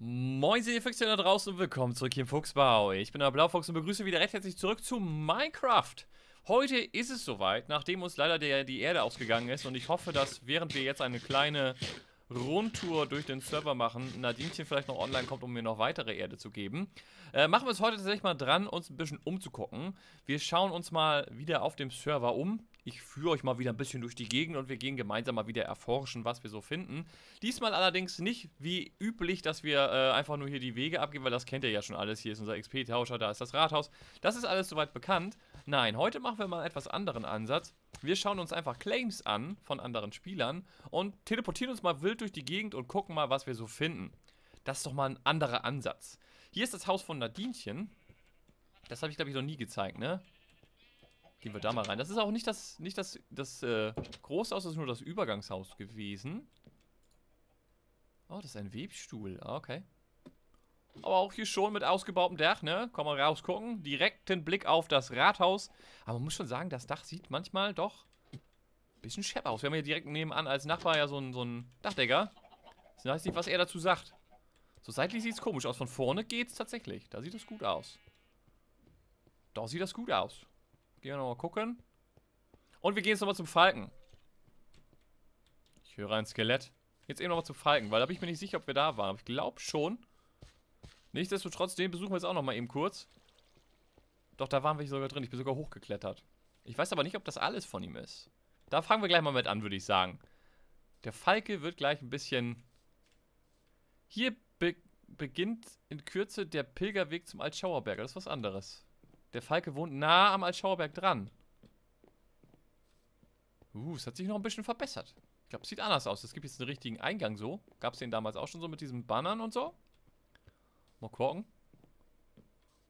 Moin, ihr Füchse da draußen und willkommen zurück hier im Fuchsbau. Ich bin der Blaufuchs und begrüße wieder recht herzlich zurück zu Minecraft. Heute ist es soweit, nachdem uns leider der, die Erde ausgegangen ist und ich hoffe, dass während wir jetzt eine kleine Rundtour durch den Server machen, Nadinchen vielleicht noch online kommt, um mir noch weitere Erde zu geben, äh, machen wir es heute tatsächlich mal dran, uns ein bisschen umzugucken. Wir schauen uns mal wieder auf dem Server um ich führe euch mal wieder ein bisschen durch die Gegend und wir gehen gemeinsam mal wieder erforschen, was wir so finden. Diesmal allerdings nicht wie üblich, dass wir äh, einfach nur hier die Wege abgeben, weil das kennt ihr ja schon alles. Hier ist unser XP-Tauscher, da ist das Rathaus. Das ist alles soweit bekannt. Nein, heute machen wir mal einen etwas anderen Ansatz. Wir schauen uns einfach Claims an von anderen Spielern und teleportieren uns mal wild durch die Gegend und gucken mal, was wir so finden. Das ist doch mal ein anderer Ansatz. Hier ist das Haus von Nadinchen. Das habe ich, glaube ich, noch nie gezeigt, ne? Gehen wir da mal rein. Das ist auch nicht das, nicht das, das äh, Großhaus, das ist nur das Übergangshaus gewesen. Oh, das ist ein Webstuhl. Ah, okay. Aber auch hier schon mit ausgebautem Dach, ne? Komm mal rausgucken. Direkten Blick auf das Rathaus. Aber man muss schon sagen, das Dach sieht manchmal doch ein bisschen schepp aus. Wir haben hier direkt nebenan als Nachbar ja so einen, so einen Dachdecker. Das weiß nicht, was er dazu sagt. So seitlich sieht es komisch aus. Von vorne geht es tatsächlich. Da sieht es gut aus. Da sieht das gut aus. Gehen wir nochmal gucken. Und wir gehen jetzt nochmal zum Falken. Ich höre ein Skelett. Jetzt eben nochmal zum Falken, weil da bin ich mir nicht sicher, ob wir da waren. Aber ich glaube schon. Nichtsdestotrotz, den besuchen wir jetzt auch nochmal eben kurz. Doch, da waren wir sogar drin. Ich bin sogar hochgeklettert. Ich weiß aber nicht, ob das alles von ihm ist. Da fangen wir gleich mal mit an, würde ich sagen. Der Falke wird gleich ein bisschen... Hier be beginnt in Kürze der Pilgerweg zum Altschauerberger. Das ist was anderes. Der Falke wohnt nah am Altschauerberg dran. Uh, es hat sich noch ein bisschen verbessert. Ich glaube, es sieht anders aus. Es gibt jetzt einen richtigen Eingang so. Gab es den damals auch schon so mit diesen Bannern und so? Mal gucken.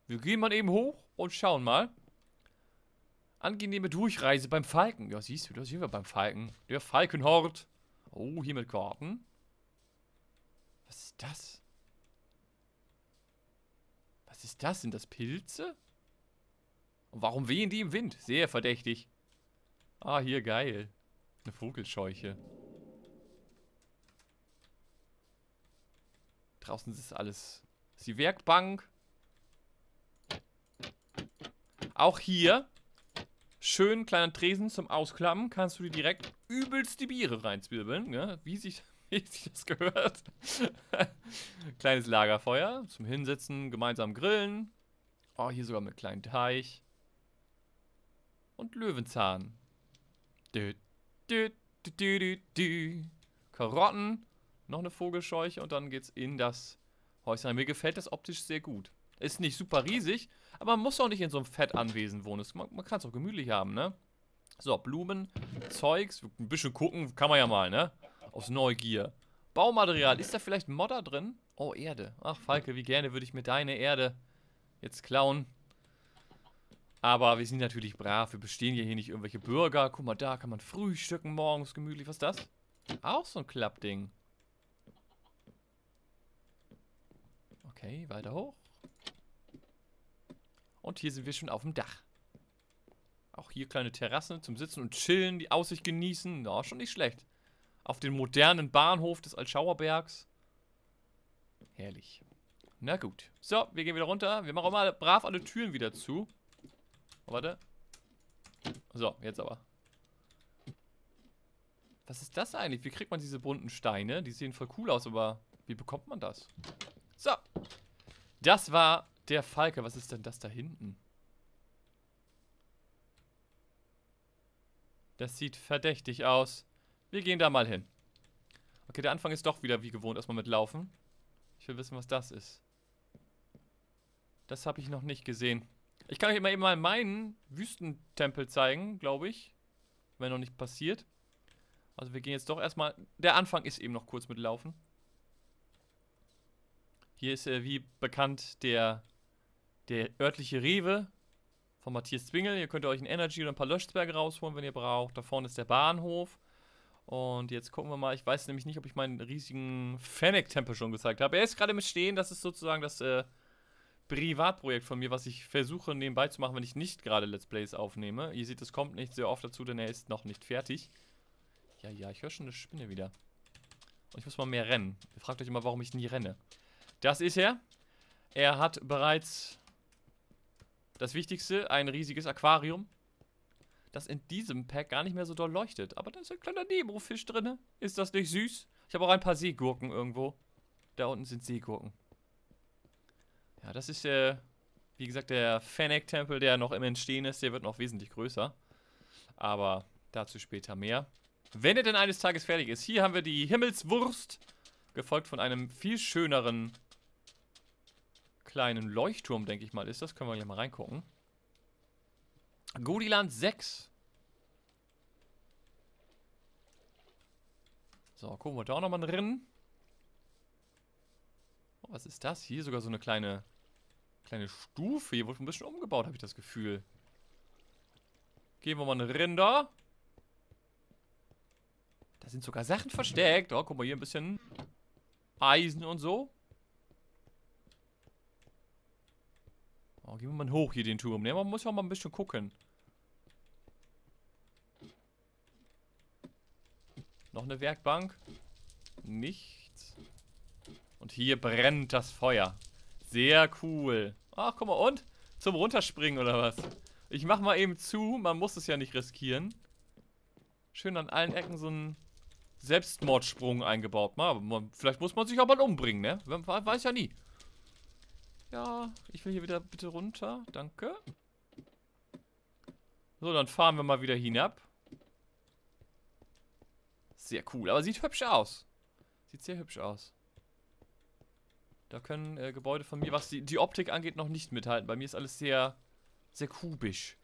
Wir gehen mal eben hoch und schauen mal. Angenehme Durchreise beim Falken. Ja, siehst du, da sind wir beim Falken. Der Falkenhort. Oh, hier mit Karten. Was ist das? Was ist das? Sind das Pilze? Und warum wehen die im Wind? Sehr verdächtig. Ah, hier, geil. Eine Vogelscheuche. Draußen ist alles. ist die Werkbank. Auch hier. Schön kleiner Tresen zum Ausklappen. Kannst du dir direkt übelst die Biere reinzwirbeln. Ne? Wie sich wie sich das gehört. Kleines Lagerfeuer zum Hinsetzen, gemeinsam grillen. Oh, hier sogar mit kleinen Teich und Löwenzahn. Dü, dü, dü, dü, dü, dü. Karotten, noch eine Vogelscheuche und dann geht's in das Häuschen. Mir gefällt das optisch sehr gut. Ist nicht super riesig, aber man muss auch nicht in so einem Fettanwesen wohnen. Man, man kann es auch gemütlich haben, ne? So, Blumen, Zeugs, ein bisschen gucken, kann man ja mal, ne? Aus Neugier. Baumaterial, ist da vielleicht Modder drin? Oh, Erde. Ach, Falke, wie gerne würde ich mir deine Erde jetzt klauen. Aber wir sind natürlich brav. Wir bestehen hier nicht irgendwelche Bürger. Guck mal, da kann man frühstücken morgens gemütlich. Was ist das? Auch so ein Klappding. Okay, weiter hoch. Und hier sind wir schon auf dem Dach. Auch hier kleine Terrasse zum Sitzen und Chillen, die Aussicht genießen. Ja, schon nicht schlecht. Auf den modernen Bahnhof des Altschauerbergs. Herrlich. Na gut. So, wir gehen wieder runter. Wir machen auch mal brav alle Türen wieder zu. Warte. So, jetzt aber. Was ist das eigentlich? Wie kriegt man diese bunten Steine? Die sehen voll cool aus, aber wie bekommt man das? So. Das war der Falke. Was ist denn das da hinten? Das sieht verdächtig aus. Wir gehen da mal hin. Okay, der Anfang ist doch wieder wie gewohnt erstmal mit Laufen. Ich will wissen, was das ist. Das habe ich noch nicht gesehen. Ich kann euch immer eben mal meinen Wüstentempel zeigen, glaube ich. Wenn noch nicht passiert. Also wir gehen jetzt doch erstmal... Der Anfang ist eben noch kurz mit Laufen. Hier ist, äh, wie bekannt, der, der örtliche Rewe von Matthias Zwingel. Hier könnt ihr euch ein Energy oder ein paar Löschzwerge rausholen, wenn ihr braucht. Da vorne ist der Bahnhof. Und jetzt gucken wir mal. Ich weiß nämlich nicht, ob ich meinen riesigen Fennec-Tempel schon gezeigt habe. Er ist gerade mit Stehen. Das ist sozusagen das... Äh, Privatprojekt von mir, was ich versuche nebenbei zu machen, wenn ich nicht gerade Let's Plays aufnehme. Ihr seht, es kommt nicht sehr oft dazu, denn er ist noch nicht fertig. Ja, ja, ich höre schon eine Spinne wieder. Und ich muss mal mehr rennen. Ihr fragt euch immer, warum ich nie renne. Das ist er. Er hat bereits das Wichtigste, ein riesiges Aquarium. Das in diesem Pack gar nicht mehr so doll leuchtet. Aber da ist ein kleiner Nemo-Fisch drin. Ist das nicht süß? Ich habe auch ein paar Seegurken irgendwo. Da unten sind Seegurken. Ja, das ist der, wie gesagt, der Fennec-Tempel, der noch im Entstehen ist. Der wird noch wesentlich größer. Aber dazu später mehr. Wenn er denn eines Tages fertig ist. Hier haben wir die Himmelswurst, gefolgt von einem viel schöneren kleinen Leuchtturm, denke ich mal, ist das. Können wir hier mal reingucken. Godiland 6. So, gucken wir da auch nochmal drin. Oh, was ist das? Hier sogar so eine kleine, kleine Stufe. Hier wurde ein bisschen umgebaut, habe ich das Gefühl. Gehen wir mal einen Rinder. Da sind sogar Sachen versteckt. Oh, guck mal, hier ein bisschen Eisen und so. Oh, gehen wir mal hoch hier den Turm. Ne, man muss ja mal ein bisschen gucken. Noch eine Werkbank. Nicht. Und hier brennt das Feuer. Sehr cool. Ach, guck mal, und? Zum Runterspringen oder was? Ich mach mal eben zu, man muss es ja nicht riskieren. Schön an allen Ecken so ein Selbstmordsprung eingebaut. Mal, man, vielleicht muss man sich auch mal umbringen, ne? Man weiß ja nie. Ja, ich will hier wieder bitte runter. Danke. So, dann fahren wir mal wieder hinab. Sehr cool, aber sieht hübsch aus. Sieht sehr hübsch aus. Da können äh, Gebäude von mir, was die, die Optik angeht, noch nicht mithalten. Bei mir ist alles sehr, sehr kubisch.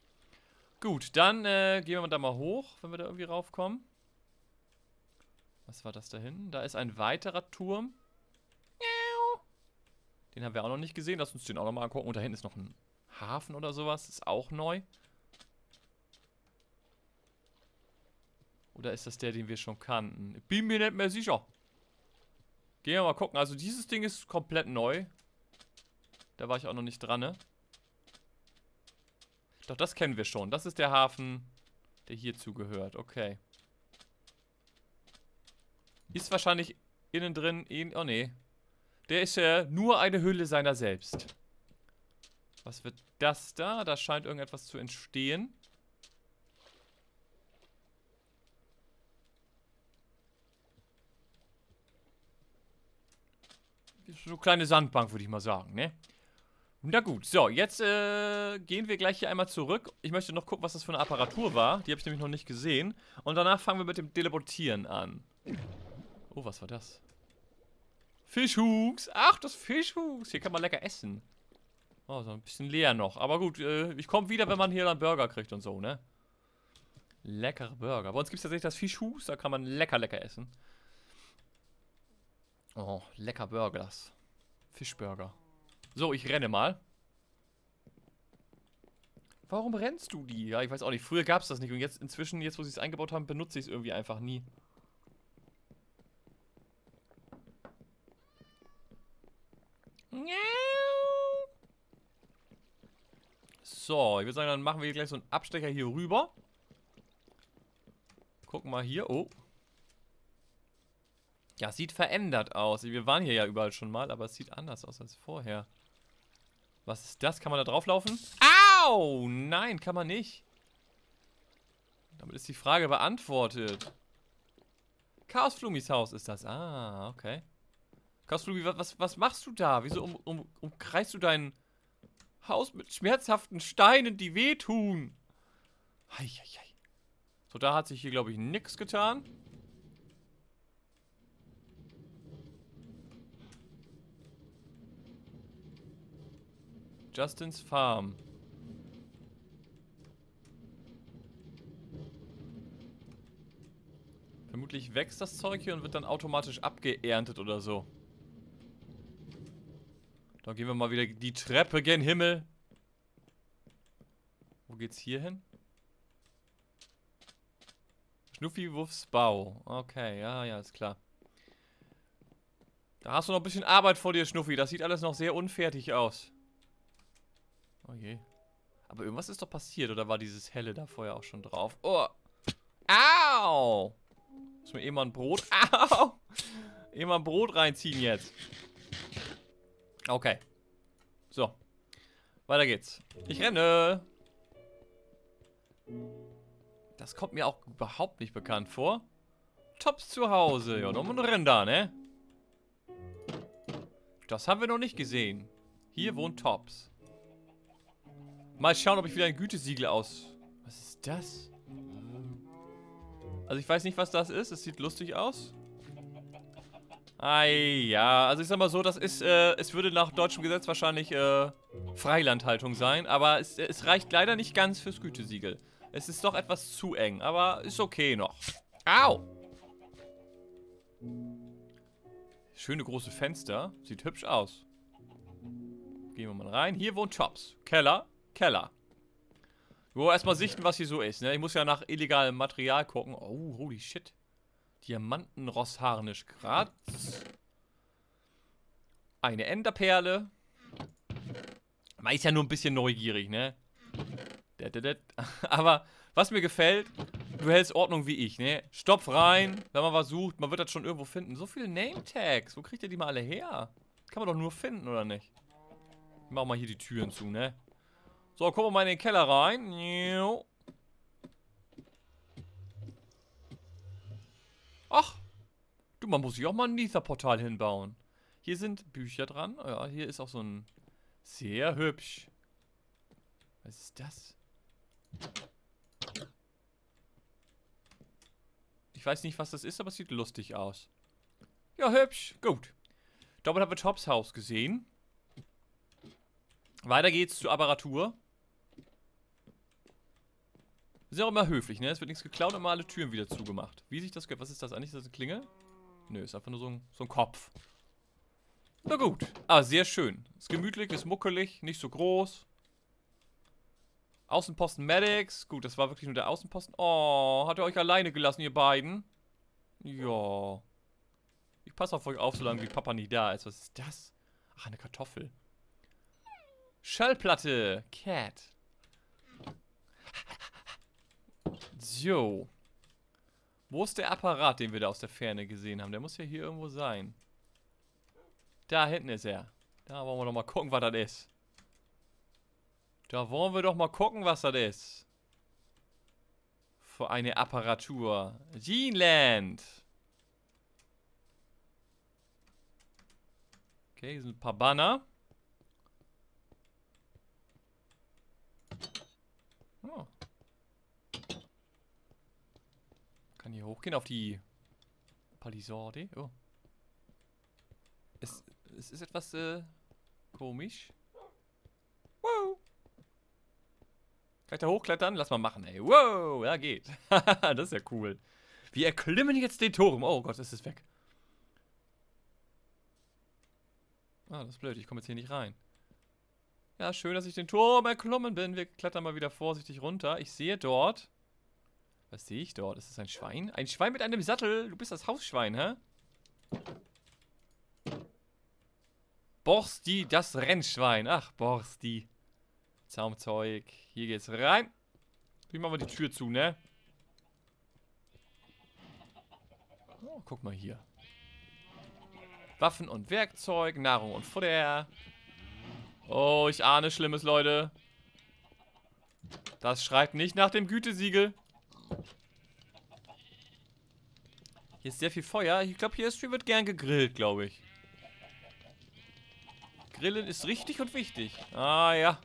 Gut, dann äh, gehen wir da mal hoch, wenn wir da irgendwie raufkommen. Was war das da hinten? Da ist ein weiterer Turm. Den haben wir auch noch nicht gesehen. Lass uns den auch nochmal angucken. Und da hinten ist noch ein Hafen oder sowas. Ist auch neu. Oder ist das der, den wir schon kannten? Bin mir nicht mehr sicher. Gehen wir mal gucken. Also dieses Ding ist komplett neu. Da war ich auch noch nicht dran, ne? Doch, das kennen wir schon. Das ist der Hafen, der hierzu gehört. Okay. Ist wahrscheinlich innen drin... In, oh, nee. Der ist ja nur eine Hülle seiner selbst. Was wird das da? Da scheint irgendetwas zu entstehen. So eine kleine Sandbank, würde ich mal sagen, ne? Na gut, so, jetzt äh, gehen wir gleich hier einmal zurück. Ich möchte noch gucken, was das für eine Apparatur war. Die habe ich nämlich noch nicht gesehen. Und danach fangen wir mit dem Teleportieren an. Oh, was war das? Fischhuchs! Ach, das Fischhuchs! Hier kann man lecker essen. Oh, so ein bisschen leer noch. Aber gut, äh, ich komme wieder, wenn man hier dann Burger kriegt und so, ne? Leckere Burger. Bei uns gibt es tatsächlich das Fischhuchs, da kann man lecker, lecker essen. Oh, lecker Burger, das. Fischburger. So, ich renne mal. Warum rennst du die? Ja, ich weiß auch nicht. Früher gab es das nicht. Und jetzt inzwischen, jetzt wo sie es eingebaut haben, benutze ich es irgendwie einfach nie. So, ich würde sagen, dann machen wir hier gleich so einen Abstecher hier rüber. Gucken mal hier. Oh, ja, sieht verändert aus. Wir waren hier ja überall schon mal, aber es sieht anders aus als vorher. Was ist das? Kann man da drauflaufen? Au! Nein, kann man nicht. Damit ist die Frage beantwortet. Chaos Flumis Haus ist das. Ah, okay. Chaosflumi, was, was machst du da? Wieso um, um, umkreist du dein Haus mit schmerzhaften Steinen, die wehtun? Hei, hei, hei. So, da hat sich hier, glaube ich, nichts getan. Justins Farm. Vermutlich wächst das Zeug hier und wird dann automatisch abgeerntet oder so. Da gehen wir mal wieder die Treppe gen Himmel. Wo geht's hier hin? Schnuffiwuffs Bau. Okay, ja, ja, ist klar. Da hast du noch ein bisschen Arbeit vor dir, Schnuffi. Das sieht alles noch sehr unfertig aus. Oh je. Aber irgendwas ist doch passiert, oder war dieses Helle da vorher auch schon drauf? Oh! Au! Muss mir eh mal ein Brot... Au! Eh mal ein Brot reinziehen jetzt. Okay. So. Weiter geht's. Ich renne! Das kommt mir auch überhaupt nicht bekannt vor. Tops zu Hause. Ja, nochmal ein Rinder, ne? Das haben wir noch nicht gesehen. Hier wohnt Tops. Mal schauen, ob ich wieder ein Gütesiegel aus... Was ist das? Also ich weiß nicht, was das ist. Es sieht lustig aus. Ei, ja. Also ich sag mal so, das ist, äh, es würde nach deutschem Gesetz wahrscheinlich äh, Freilandhaltung sein. Aber es, es reicht leider nicht ganz fürs Gütesiegel. Es ist doch etwas zu eng, aber ist okay noch. Au! Schöne große Fenster. Sieht hübsch aus. Gehen wir mal rein. Hier wohnt Chops. Keller. Keller. Wo erstmal sichten, was hier so ist, ne? Ich muss ja nach illegalem Material gucken. Oh, holy shit. Diamantenrossharnisch Graz. Eine Enderperle. Man ist ja nur ein bisschen neugierig, ne? Aber was mir gefällt, du hältst Ordnung wie ich, ne? Stopf rein, wenn man was sucht, man wird das schon irgendwo finden. So viele Name-Tags, wo kriegt ihr die mal alle her? Kann man doch nur finden, oder nicht? Ich mach mal hier die Türen zu, ne? So, gucken wir mal in den Keller rein. Ach, du, man muss sich auch mal ein Nether-Portal hinbauen. Hier sind Bücher dran. ja, hier ist auch so ein... Sehr hübsch. Was ist das? Ich weiß nicht, was das ist, aber es sieht lustig aus. Ja, hübsch. Gut. Damit haben wir Tops Haus gesehen. Weiter geht's zur Apparatur. Ist ja auch immer höflich, ne? Es wird nichts geklaut und mal alle Türen wieder zugemacht. Wie sich das gehört. Was ist das eigentlich? Ist das eine Klinge? Nö, ist einfach nur so ein, so ein Kopf. Na gut. Ah, sehr schön. Ist gemütlich, ist muckelig, nicht so groß. Außenposten Medics. Gut, das war wirklich nur der Außenposten. Oh, hat er euch alleine gelassen, ihr beiden? Ja. Ich passe auf euch auf, solange wie Papa nie da ist. Was ist das? Ach, eine Kartoffel. Schallplatte. Cat. So. Wo ist der Apparat, den wir da aus der Ferne gesehen haben? Der muss ja hier irgendwo sein. Da hinten ist er. Da wollen wir doch mal gucken, was das ist. Da wollen wir doch mal gucken, was das ist. Für eine Apparatur. Jeanland. Okay, hier sind ein paar Banner. hochgehen auf die Palisade. Oh. Es, es ist etwas äh, komisch. Wow. Kann ich da hochklettern? Lass mal machen, ey. Wow, ja geht. das ist ja cool. Wir erklimmen jetzt den Turm. Oh Gott, es ist weg. Ah, das ist blöd. Ich komme jetzt hier nicht rein. Ja, schön, dass ich den Turm erklommen bin. Wir klettern mal wieder vorsichtig runter. Ich sehe dort was sehe ich dort? Ist das ein Schwein? Ein Schwein mit einem Sattel? Du bist das Hausschwein, hä? Borsti, das Rennschwein. Ach, Borsti. Zaumzeug. Hier geht's rein. Wie machen wir die Tür zu, ne? Oh, guck mal hier. Waffen und Werkzeug, Nahrung und Futter. Oh, ich ahne Schlimmes, Leute. Das schreit nicht nach dem Gütesiegel. Hier ist sehr viel Feuer. Ich glaube, hier wird gern gegrillt, glaube ich. Grillen ist richtig und wichtig. Ah, ja.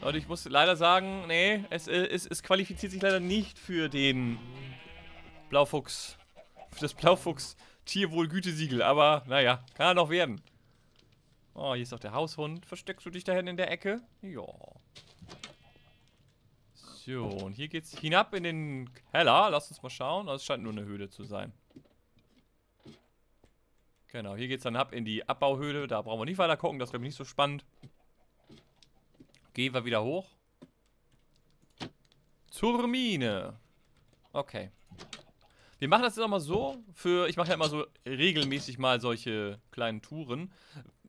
Leute, ich muss leider sagen, nee, es, äh, es, es qualifiziert sich leider nicht für den Blaufuchs. Für das Blaufuchs Tierwohl-Gütesiegel. Aber, naja, kann er noch werden. Oh, hier ist auch der Haushund. Versteckst du dich da hinten in der Ecke? Ja. So, und hier geht's hinab in den Keller. Lass uns mal schauen. Das oh, scheint nur eine Höhle zu sein. Genau, hier geht's dann ab in die Abbauhöhle. Da brauchen wir nicht weiter gucken. Das ist, glaube ich, nicht so spannend. Gehen wir wieder hoch. Zur Mine. Okay. Wir machen das jetzt auch mal so, für, ich mache ja immer so regelmäßig mal solche kleinen Touren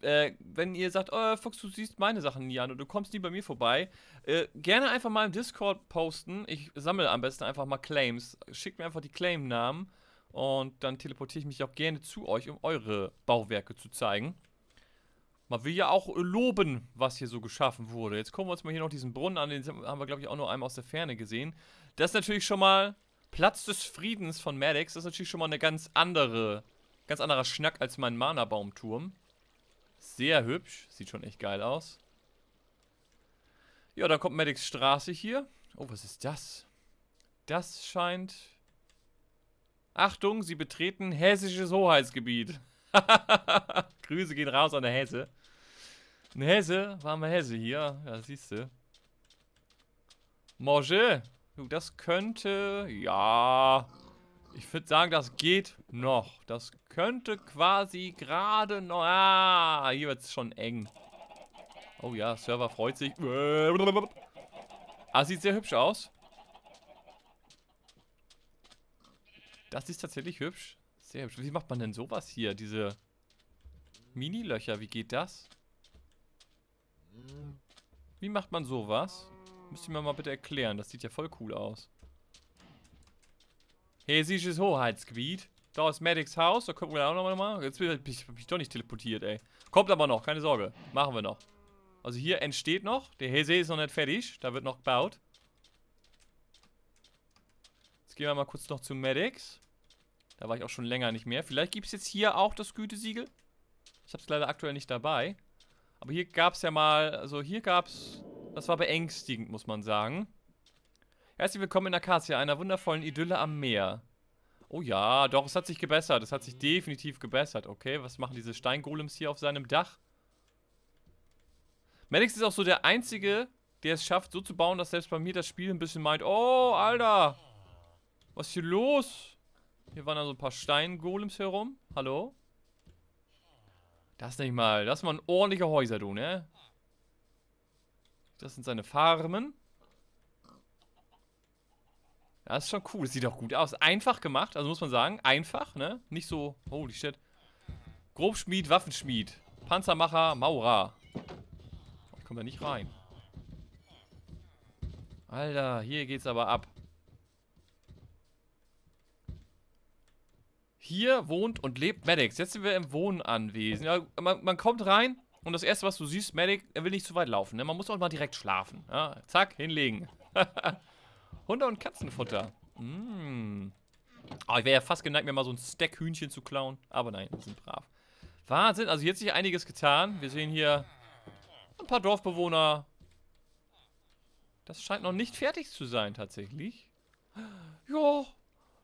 äh, wenn ihr sagt, oh, Fuchs, du siehst meine Sachen nie an und du kommst nie bei mir vorbei, äh, gerne einfach mal im Discord posten. Ich sammle am besten einfach mal Claims. Schickt mir einfach die Claim-Namen und dann teleportiere ich mich auch gerne zu euch, um eure Bauwerke zu zeigen. Man will ja auch äh, loben, was hier so geschaffen wurde. Jetzt gucken wir uns mal hier noch diesen Brunnen an. Den haben wir, glaube ich, auch nur einmal aus der Ferne gesehen. Das ist natürlich schon mal Platz des Friedens von Maddox. Das ist natürlich schon mal eine ganz andere, ganz anderer Schnack als mein Mana-Baumturm. Sehr hübsch. Sieht schon echt geil aus. Ja, dann kommt Medics Straße hier. Oh, was ist das? Das scheint... Achtung, Sie betreten hessisches Hoheitsgebiet. Grüße gehen raus an der Hesse. Ein Hesse, warme Hesse hier. Ja, siehst du. Morge. Das könnte... Ja... Ich würde sagen, das geht noch. Das könnte quasi gerade noch... Ah, hier wird es schon eng. Oh ja, Server freut sich. Ah, sieht sehr hübsch aus. Das ist tatsächlich hübsch. Sehr hübsch. Wie macht man denn sowas hier? Diese Mini-Löcher, wie geht das? Wie macht man sowas? Müsst ihr mir mal bitte erklären. Das sieht ja voll cool aus. Hier siehst du das Hoheitsgebiet. Da ist Medics Haus, da gucken wir auch nochmal mal. Jetzt bin ich, bin ich doch nicht teleportiert, ey. Kommt aber noch, keine Sorge. Machen wir noch. Also hier entsteht noch. Der Hesee ist noch nicht fertig. Da wird noch gebaut. Jetzt gehen wir mal kurz noch zu Medics. Da war ich auch schon länger nicht mehr. Vielleicht gibt es jetzt hier auch das Gütesiegel. Ich habe es leider aktuell nicht dabei. Aber hier gab es ja mal... Also hier gab es... Das war beängstigend, muss man sagen. Herzlich willkommen in Akasia, einer wundervollen Idylle am Meer. Oh ja, doch, es hat sich gebessert. Es hat sich definitiv gebessert. Okay, was machen diese Steingolems hier auf seinem Dach? Maddox ist auch so der Einzige, der es schafft, so zu bauen, dass selbst bei mir das Spiel ein bisschen meint, oh, Alter, was ist hier los? Hier waren da so ein paar Steingolems herum. Hallo? Das nicht mal. Das ist mal ein ordentlicher Häuser, du, ne? Das sind seine Farmen. Das ist schon cool. Das sieht auch gut aus. Einfach gemacht, also muss man sagen. Einfach, ne? Nicht so, holy shit. Grobschmied, Waffenschmied, Panzermacher, Maurer. Ich komme da nicht rein. Alter, hier geht's aber ab. Hier wohnt und lebt Maddox. Jetzt sind wir im Wohnanwesen. Ja, man, man, kommt rein und das erste, was du siehst, Medic, er will nicht zu weit laufen. Ne? Man muss auch mal direkt schlafen. Ja? Zack, hinlegen. Hunde- und Katzenfutter. Mm. Oh, ich wäre ja fast geneigt, mir mal so ein Stack Hühnchen zu klauen. Aber nein, die sind brav. Wahnsinn, also hier hat sich einiges getan. Wir sehen hier ein paar Dorfbewohner. Das scheint noch nicht fertig zu sein, tatsächlich. Jo,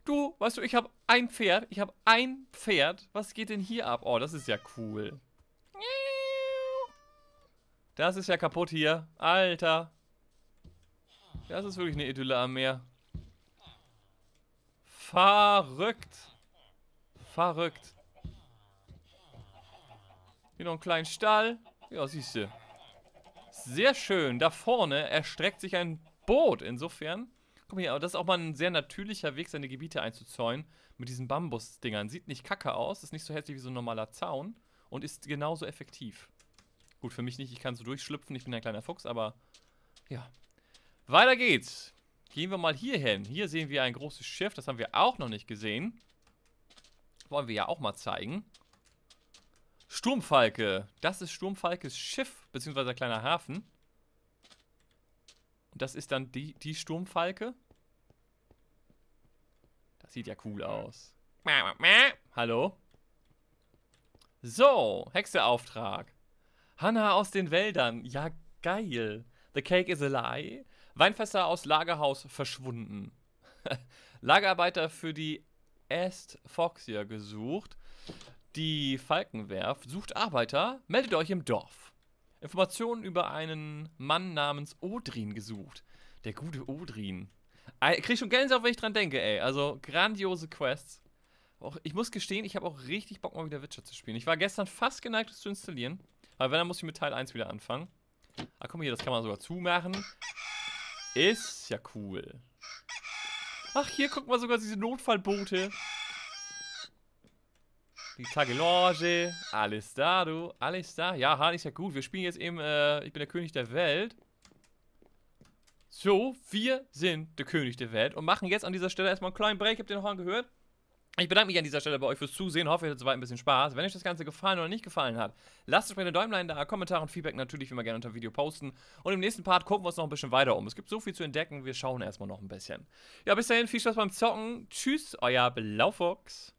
du, weißt du, ich habe ein Pferd. Ich habe ein Pferd. Was geht denn hier ab? Oh, das ist ja cool. Das ist ja kaputt hier. Alter. Das ist wirklich eine Idylle am Meer. Verrückt. Verrückt. Hier noch einen kleinen Stall. Ja, siehst du. Sehr schön. Da vorne erstreckt sich ein Boot. Insofern. Guck mal hier, aber das ist auch mal ein sehr natürlicher Weg, seine Gebiete einzuzäunen. Mit diesen Bambusdingern. Sieht nicht kacke aus. Ist nicht so hässlich wie so ein normaler Zaun. Und ist genauso effektiv. Gut, für mich nicht. Ich kann so durchschlüpfen. Ich bin ein kleiner Fuchs, aber... Ja. Weiter geht's. Gehen wir mal hier hin. Hier sehen wir ein großes Schiff. Das haben wir auch noch nicht gesehen. Wollen wir ja auch mal zeigen. Sturmfalke. Das ist Sturmfalkes Schiff, beziehungsweise kleiner Hafen. Und das ist dann die, die Sturmfalke. Das sieht ja cool mhm. aus. Hallo? So, Hexeauftrag. Hanna aus den Wäldern. Ja, geil. The cake is a lie. Weinfässer aus Lagerhaus verschwunden. Lagerarbeiter für die Est Foxia gesucht. Die Falkenwerft sucht Arbeiter. Meldet euch im Dorf. Informationen über einen Mann namens Odrin gesucht. Der gute Odrin. Ich krieg schon Gänsehaut, wenn ich dran denke, ey. Also grandiose Quests. Auch, ich muss gestehen, ich habe auch richtig Bock, mal wieder Witcher zu spielen. Ich war gestern fast geneigt, es zu installieren. Weil wenn, dann muss ich mit Teil 1 wieder anfangen. Ah, guck mal hier, das kann man sogar zumachen. Ist ja cool. Ach, hier, guck mal sogar diese Notfallboote. Die Tageloge. Alles da, du. Alles da. Ja, Hahn ist ja gut. Wir spielen jetzt eben, äh, ich bin der König der Welt. So, wir sind der König der Welt und machen jetzt an dieser Stelle erstmal einen kleinen Break. Habt ihr noch Horn gehört? Ich bedanke mich an dieser Stelle bei euch fürs Zusehen. Hoffe, ihr hattet soweit ein bisschen Spaß. Wenn euch das Ganze gefallen oder nicht gefallen hat, lasst entsprechende Däumlein da, Kommentare und Feedback natürlich wie immer gerne unter Video posten. Und im nächsten Part gucken wir uns noch ein bisschen weiter um. Es gibt so viel zu entdecken, wir schauen erstmal noch ein bisschen. Ja, bis dahin, viel Spaß beim Zocken. Tschüss, euer Blaufuchs.